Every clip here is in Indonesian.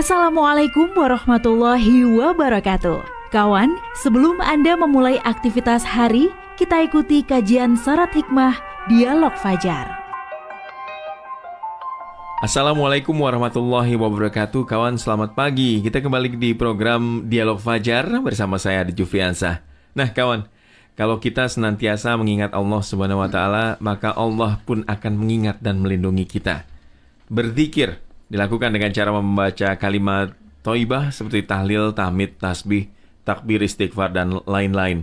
Assalamualaikum warahmatullahi wabarakatuh. Kawan, sebelum Anda memulai aktivitas hari, kita ikuti kajian syarat hikmah Dialog Fajar. Assalamualaikum warahmatullahi wabarakatuh Kawan selamat pagi Kita kembali di program Dialog Fajar Bersama saya di Jufriansah Nah kawan Kalau kita senantiasa mengingat Allah subhanahu wa ta'ala Maka Allah pun akan mengingat dan melindungi kita Berzikir Dilakukan dengan cara membaca kalimat toibah seperti tahlil, tahmid, tasbih, takbir, istighfar, dan lain-lain.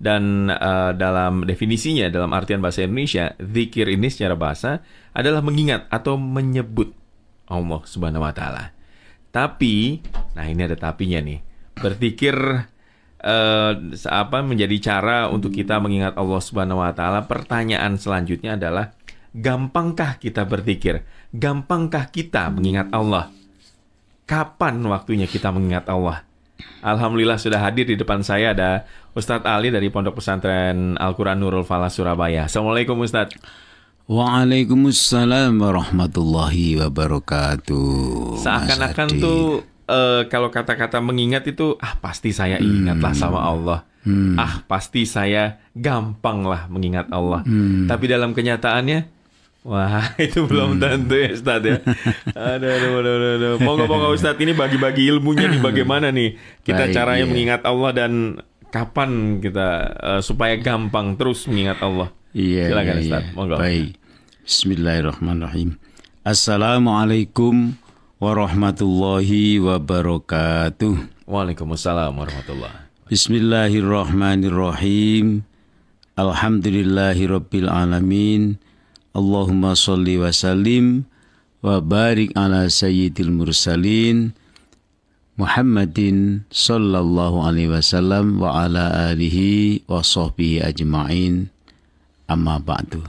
Dan uh, dalam definisinya, dalam artian bahasa Indonesia, zikir ini secara bahasa adalah mengingat atau menyebut Allah Subhanahu wa Ta'ala. Tapi, nah ini ada tapinya nih, berzikir uh, eh, apa menjadi cara untuk kita mengingat Allah Subhanahu wa Ta'ala. Pertanyaan selanjutnya adalah, Gampangkah kita berpikir? Gampangkah kita mengingat Allah? Kapan waktunya kita mengingat Allah? Alhamdulillah sudah hadir di depan saya ada Ustadz Ali dari Pondok Pesantren Al-Quran Nurul Falah Surabaya. Assalamualaikum Ustadz. Waalaikumsalam warahmatullahi wabarakatuh. Seakan-akan tuh uh, kalau kata-kata mengingat itu ah pasti saya ingatlah hmm. sama Allah. Hmm. Ah pasti saya gampanglah mengingat Allah. Hmm. Tapi dalam kenyataannya Wah, itu belum hmm. tentu ya Ustadz ya. aduh, aduh, aduh, aduh, aduh. Moga-moga Ustadz ini bagi-bagi ilmunya nih hmm. bagaimana nih kita Baik, caranya iya. mengingat Allah dan kapan kita uh, supaya gampang terus mengingat Allah. Iya, iya Silakan iya, Ustadz, iya. monggo. Baik. Bismillahirrahmanirrahim. Assalamualaikum warahmatullahi wabarakatuh. Waalaikumsalam warahmatullahi Bismillahirrahmanirrahim. Alhamdulillahirabbil alamin. Allahumma salli wa sallim wa barik ala sayyidil mursalin Muhammadin sallallahu alaihi wasallam wa ala alihi wa sahbihi ajma'in amma ba'du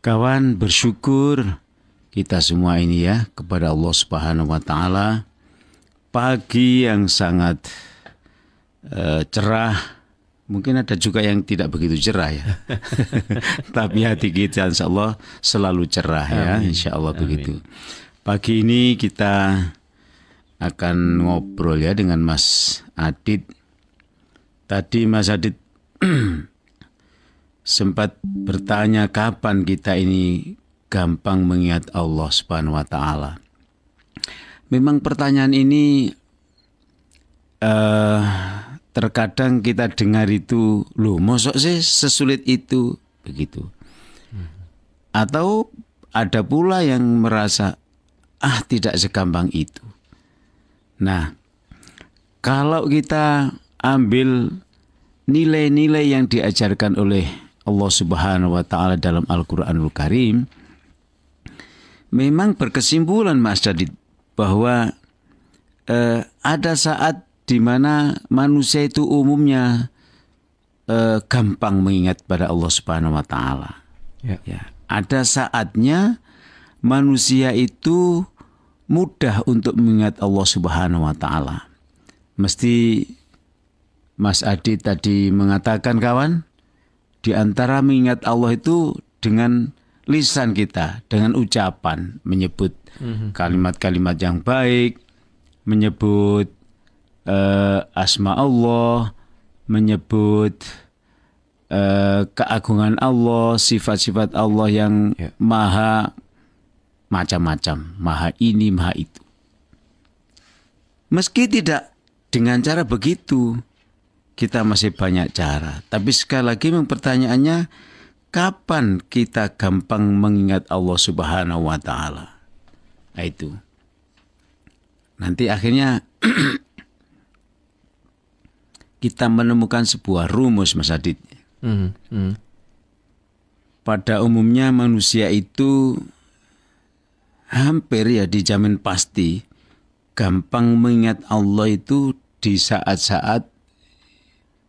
Kawan bersyukur kita semua ini ya kepada Allah Subhanahu wa taala pagi yang sangat uh, cerah Mungkin ada juga yang tidak begitu cerah ya. Tapi hati kita insya Allah selalu cerah ya. Amin. Insya Allah Amin. begitu. Pagi ini kita akan ngobrol ya dengan Mas Adit. Tadi Mas Adit sempat bertanya kapan kita ini gampang mengingat Allah Subhanahu wa taala. Memang pertanyaan ini eh uh, Terkadang kita dengar itu, lo, mosok sih sesulit itu begitu. Atau ada pula yang merasa ah tidak segampang itu. Nah, kalau kita ambil nilai-nilai yang diajarkan oleh Allah Subhanahu wa taala dalam Al-Qur'anul Karim memang berkesimpulan Mas Jadid bahwa eh, ada saat di mana manusia itu umumnya eh, gampang mengingat pada Allah Subhanahu wa taala. Ya. ya. Ada saatnya manusia itu mudah untuk mengingat Allah Subhanahu wa taala. Mesti Mas Adi tadi mengatakan kawan, di antara mengingat Allah itu dengan lisan kita, dengan ucapan menyebut mhm. kalimat-kalimat yang baik, menyebut uh, asma Allah, menyebut uh, keagungan Allah, sifat-sifat Allah yang yeah. maha macam-macam, maha ini, maha itu. Meski tidak dengan cara begitu, kita masih banyak cara. Tapi sekali lagi pertanyaannya, kapan kita gampang mengingat Allah Subhanahu wa taala? Nah, itu. Nanti akhirnya kita menemukan sebuah rumus Mas Adit. Mm -hmm. Pada umumnya manusia itu hampir ya dijamin pasti gampang mengingat Allah itu di saat-saat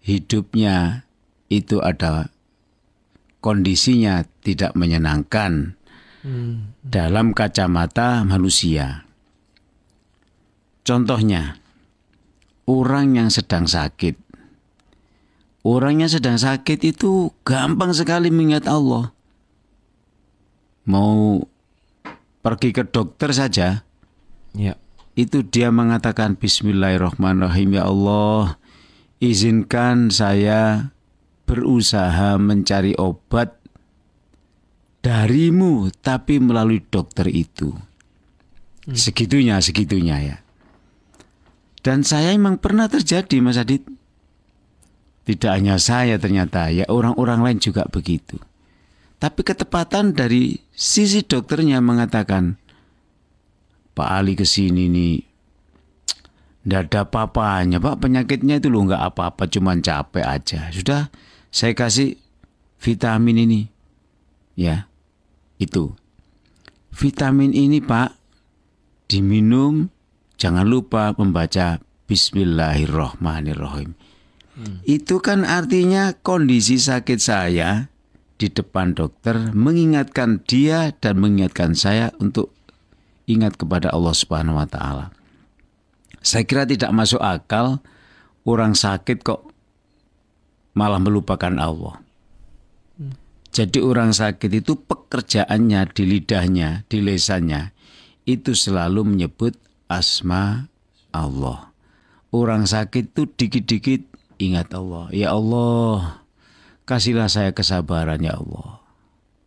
hidupnya itu ada kondisinya tidak menyenangkan hmm. hmm. dalam kacamata manusia. Contohnya, orang yang sedang sakit. Orang yang sedang sakit itu gampang sekali mengingat Allah. Mau pergi ke dokter saja, ya. itu dia mengatakan Bismillahirrahmanirrahim ya Allah, izinkan saya berusaha mencari obat darimu tapi melalui dokter itu. Hmm. Segitunya, segitunya ya. Dan saya memang pernah terjadi Mas Adit. Tidak hanya saya ternyata, ya orang-orang lain juga begitu. Tapi ketepatan dari sisi dokternya mengatakan, Pak Ali kesini nih, ndak ada apa-apanya Pak, penyakitnya itu loh nggak apa-apa, cuman capek aja. Sudah, saya kasih vitamin ini. Ya, itu. Vitamin ini Pak, diminum jangan lupa membaca Bismillahirrohmanirrohim. Hmm. Itu kan artinya kondisi sakit saya di depan dokter mengingatkan dia dan mengingatkan saya untuk ingat kepada Allah Subhanahu wa taala. Saya kira tidak masuk akal orang sakit kok malah melupakan Allah. Hmm. Jadi orang sakit itu pekerjaannya di lidahnya, di lesannya itu selalu menyebut asma Allah. Orang sakit tuh dikit-dikit ingat Allah. Ya Allah, kasihlah saya kesabaran ya Allah.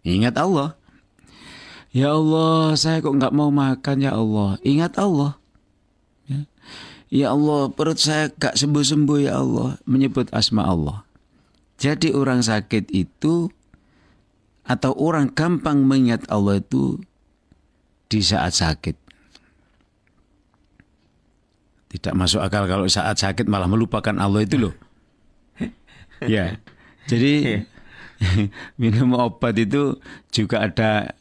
Ingat Allah. Ya Allah, saya kok nggak mau makan ya Allah. Ingat Allah. Ya. ya Allah, perut saya gak sembuh-sembuh ya Allah. Menyebut asma Allah. Jadi orang sakit itu atau orang gampang mengingat Allah itu di saat sakit. Tidak masuk akal kalau saat sakit malah melupakan Allah itu loh. ya. Jadi iya. minum obat itu juga ada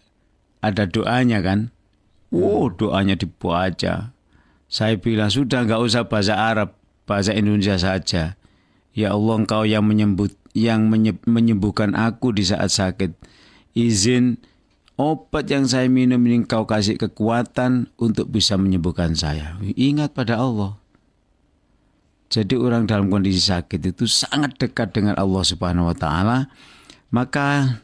ada doanya kan. Wow, doanya dibaca. Saya bilang sudah nggak usah bahasa Arab, bahasa Indonesia saja. Ya Allah engkau yang menyembuh yang menyembuhkan aku di saat sakit. Izin Obat yang saya minum ini kau kasih kekuatan untuk bisa menyembuhkan saya. Ingat pada Allah. Jadi orang dalam kondisi sakit itu sangat dekat dengan Allah Subhanahu wa taala. Maka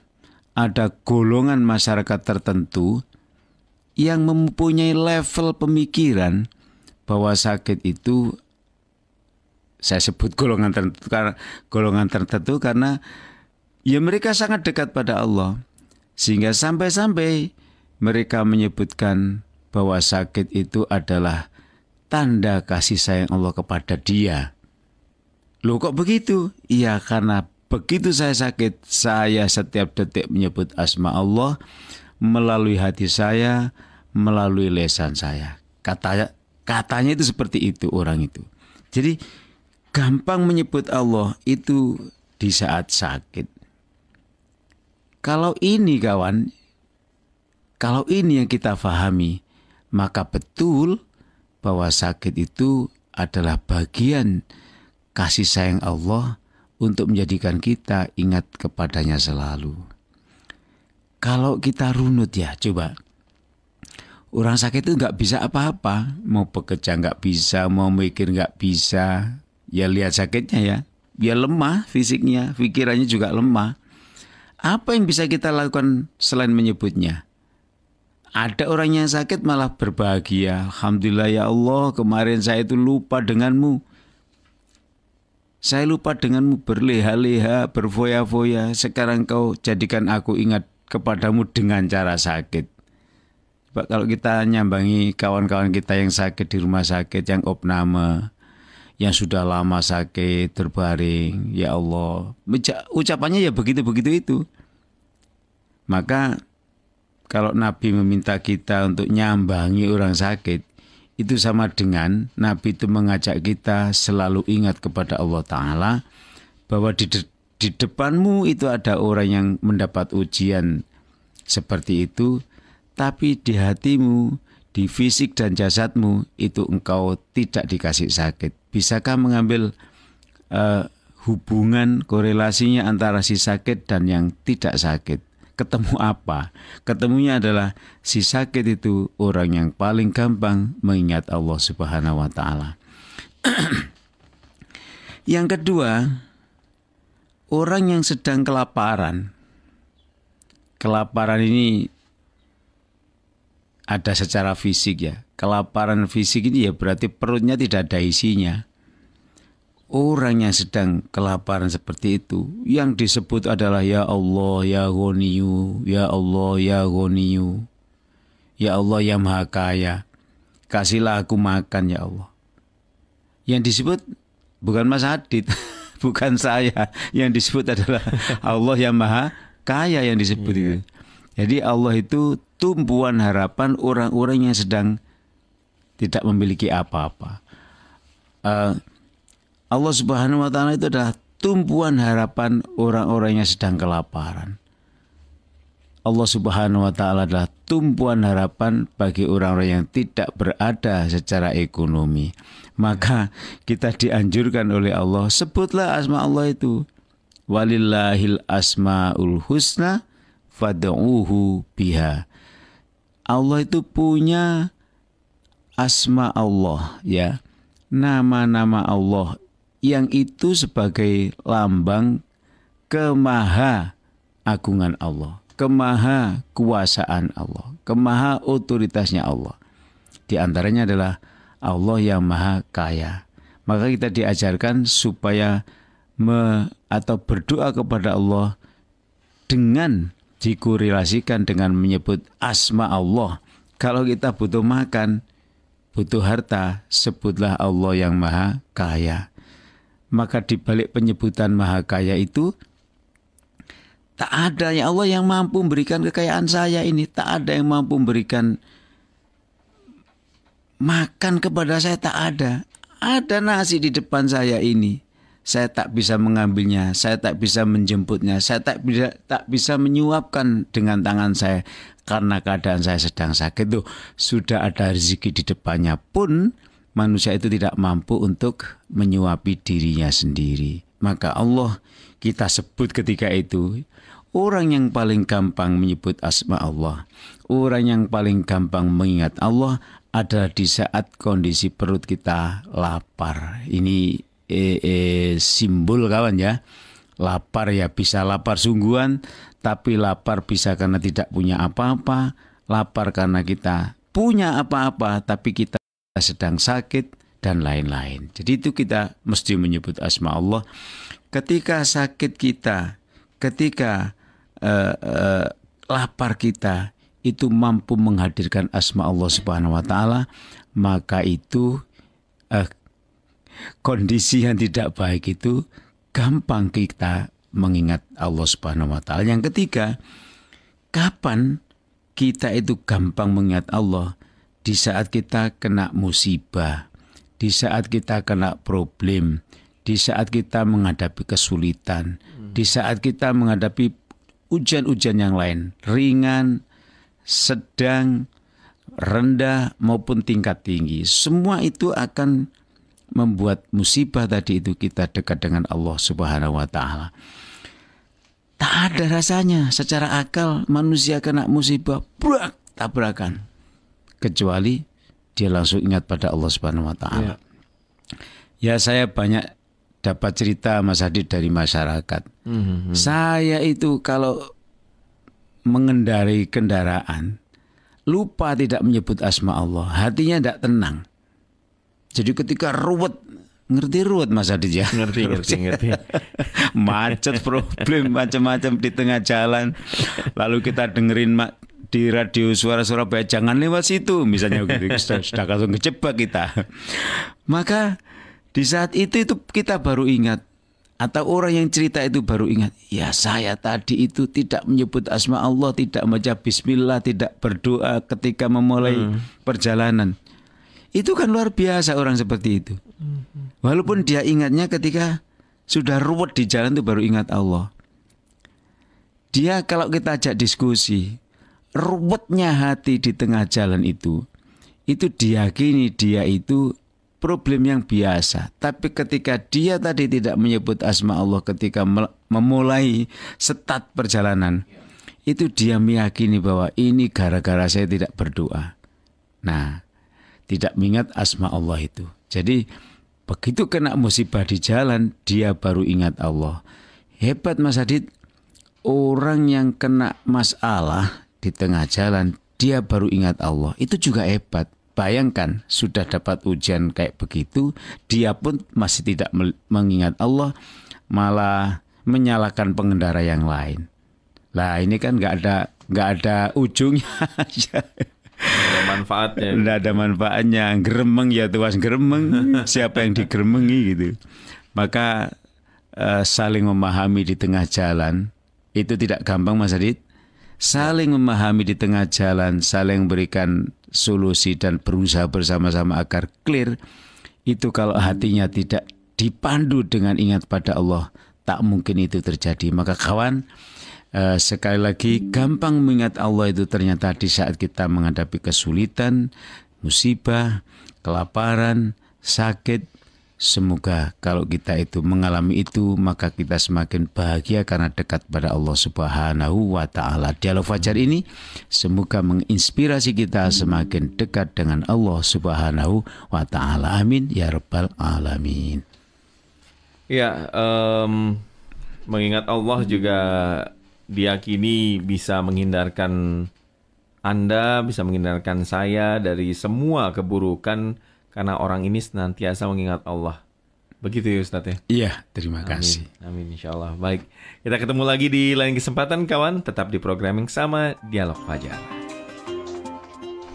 ada golongan masyarakat tertentu yang mempunyai level pemikiran bahwa sakit itu saya sebut golongan tertentu karena golongan tertentu karena ya mereka sangat dekat pada Allah sehingga sampai-sampai mereka menyebutkan bahwa sakit itu adalah tanda kasih sayang Allah kepada dia. Loh kok begitu? Iya karena begitu saya sakit, saya setiap detik menyebut asma Allah melalui hati saya, melalui lesan saya. katanya katanya itu seperti itu orang itu. Jadi gampang menyebut Allah itu di saat sakit. Kalau ini kawan, kalau ini yang kita fahami, maka betul bahwa sakit itu adalah bagian kasih sayang Allah untuk menjadikan kita ingat kepadanya selalu. Kalau kita runut ya, coba. Orang sakit itu nggak bisa apa-apa, mau bekerja nggak bisa, mau mikir nggak bisa. Ya lihat sakitnya ya, dia ya lemah fisiknya, pikirannya juga lemah. Apa yang bisa kita lakukan selain menyebutnya? Ada orang yang sakit malah berbahagia. Alhamdulillah ya Allah, kemarin saya itu lupa denganmu. Saya lupa denganmu berleha-leha, berfoya-foya. Sekarang kau jadikan aku ingat kepadamu dengan cara sakit. kalau kita nyambangi kawan-kawan kita yang sakit di rumah sakit, yang opname, yang sudah lama sakit terbaring ya Allah ucapannya ya begitu begitu itu maka kalau Nabi meminta kita untuk nyambangi orang sakit itu sama dengan Nabi itu mengajak kita selalu ingat kepada Allah Ta'ala bahwa di, de di depanmu itu ada orang yang mendapat ujian seperti itu tapi di hatimu di fisik dan jasadmu itu engkau tidak dikasih sakit bisakah mengambil uh, hubungan korelasinya antara si sakit dan yang tidak sakit. Ketemu apa? Ketemunya adalah si sakit itu orang yang paling gampang mengingat Allah Subhanahu wa taala. yang kedua, orang yang sedang kelaparan. Kelaparan ini ada secara fisik ya. Kelaparan fisik ini ya berarti perutnya tidak ada isinya orang yang sedang kelaparan seperti itu yang disebut adalah ya Allah ya Ghaniyu ya Allah ya Ghaniyu ya Allah ya Maha Kaya kasihlah aku makan ya Allah yang disebut bukan Mas Adit bukan saya yang disebut adalah Allah yang Maha Kaya yang disebut iya. itu jadi Allah itu tumpuan harapan orang-orang yang sedang tidak memiliki apa-apa uh, Allah Subhanahu wa taala itu adalah tumpuan harapan orang-orang yang sedang kelaparan. Allah Subhanahu wa taala adalah tumpuan harapan bagi orang-orang yang tidak berada secara ekonomi. Maka kita dianjurkan oleh Allah, sebutlah asma Allah itu. Walillahil asmaul husna fad'uhu biha. Allah itu punya asma Allah ya. Nama-nama Allah yang itu sebagai lambang kemaha agungan Allah, kemaha kuasaan Allah, kemaha otoritasnya Allah. Di antaranya adalah Allah yang maha kaya. Maka kita diajarkan supaya me, atau berdoa kepada Allah dengan dikorelasikan dengan menyebut asma Allah. Kalau kita butuh makan, butuh harta, sebutlah Allah yang maha kaya. Maka di balik penyebutan maha kaya itu tak ada ya Allah yang mampu memberikan kekayaan saya ini, tak ada yang mampu memberikan makan kepada saya tak ada. Ada nasi di depan saya ini. Saya tak bisa mengambilnya, saya tak bisa menjemputnya, saya tak bisa tak bisa menyuapkan dengan tangan saya karena keadaan saya sedang sakit tuh. Sudah ada rezeki di depannya pun manusia itu tidak mampu untuk menyuapi dirinya sendiri. Maka Allah kita sebut ketika itu orang yang paling gampang menyebut asma Allah, orang yang paling gampang mengingat Allah adalah di saat kondisi perut kita lapar. Ini eh, eh, simbol kawan ya. Lapar ya bisa lapar sungguhan, tapi lapar bisa karena tidak punya apa-apa, lapar karena kita punya apa-apa tapi kita sedang sakit, dan lain-lain. Jadi itu kita mesti menyebut asma Allah. Ketika sakit kita, ketika uh, uh, lapar kita, itu mampu menghadirkan asma Allah Subhanahu wa taala, maka itu uh, kondisi yang tidak baik itu gampang kita mengingat Allah Subhanahu wa taala. Yang ketiga, kapan kita itu gampang mengingat Allah? di saat kita kena musibah, di saat kita kena problem, di saat kita menghadapi kesulitan, hmm. di saat kita menghadapi ujian-ujian yang lain, ringan, sedang, rendah maupun tingkat tinggi. Semua itu akan membuat musibah tadi itu kita dekat dengan Allah Subhanahu wa taala. Tak ada rasanya secara akal manusia kena musibah, brak tabrakan kecuali dia langsung ingat pada Allah Subhanahu wa taala. Ya. ya saya banyak dapat cerita Mas Hadi dari masyarakat. Mm -hmm. Saya itu kalau mengendarai kendaraan lupa tidak menyebut asma Allah, hatinya tidak tenang. Jadi ketika ruwet ngerti ruwet Mas Adit ya ngerti ngerti ngerti macet problem macam-macam di tengah jalan lalu kita dengerin di radio suara Surabaya jangan lewat situ misalnya gitu sudah, sudah langsung kejebak kita maka di saat itu itu kita baru ingat atau orang yang cerita itu baru ingat ya saya tadi itu tidak menyebut asma Allah tidak baca bismillah tidak berdoa ketika memulai hmm. perjalanan itu kan luar biasa orang seperti itu hmm. walaupun dia ingatnya ketika sudah ruwet di jalan itu baru ingat Allah dia kalau kita ajak diskusi ruwetnya hati di tengah jalan itu, itu diyakini dia itu problem yang biasa. Tapi ketika dia tadi tidak menyebut asma Allah ketika memulai setat perjalanan, itu dia meyakini bahwa ini gara-gara saya tidak berdoa. Nah, tidak mengingat asma Allah itu. Jadi begitu kena musibah di jalan, dia baru ingat Allah. Hebat Mas Adit, orang yang kena masalah di tengah jalan dia baru ingat Allah. Itu juga hebat. Bayangkan sudah dapat ujian kayak begitu, dia pun masih tidak mengingat Allah, malah menyalahkan pengendara yang lain. Lah ini kan nggak ada nggak ada ujungnya. ada manfaatnya. Nggak ada manfaatnya. Geremeng ya tuas geremeng. Siapa yang digeremengi gitu. Maka eh, saling memahami di tengah jalan itu tidak gampang Mas Adit saling memahami di tengah jalan, saling berikan solusi dan berusaha bersama-sama agar clear. Itu kalau hatinya tidak dipandu dengan ingat pada Allah, tak mungkin itu terjadi. Maka kawan, eh, sekali lagi gampang mengingat Allah itu ternyata di saat kita menghadapi kesulitan, musibah, kelaparan, sakit, Semoga kalau kita itu mengalami itu maka kita semakin bahagia karena dekat pada Allah Subhanahu wa taala. Dialog fajar ini semoga menginspirasi kita semakin dekat dengan Allah Subhanahu wa taala. Amin ya rabbal alamin. Ya, um, mengingat Allah juga diyakini bisa menghindarkan Anda, bisa menghindarkan saya dari semua keburukan karena orang ini senantiasa mengingat Allah. Begitu ya Ustaz ya? Iya, terima Amin. kasih. Amin, insya Allah. Baik, kita ketemu lagi di lain kesempatan kawan. Tetap di programming sama Dialog Fajar.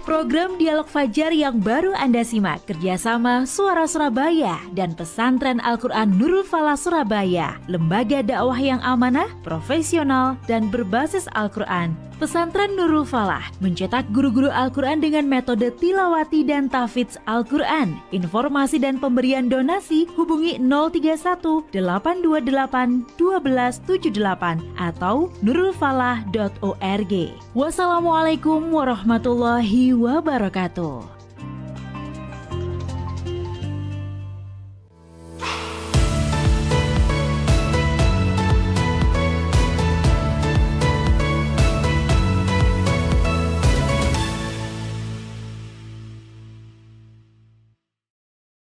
Program Dialog Fajar yang baru Anda simak kerjasama Suara Surabaya dan Pesantren Al-Quran Nurul Fala Surabaya, lembaga dakwah yang amanah, profesional, dan berbasis Al-Quran Pesantren Nurul Falah mencetak guru-guru Al-Quran dengan metode tilawati dan tafidz Al-Quran. Informasi dan pemberian donasi hubungi 031 828 1278 atau nurulfalah.org. Wassalamualaikum warahmatullahi wabarakatuh.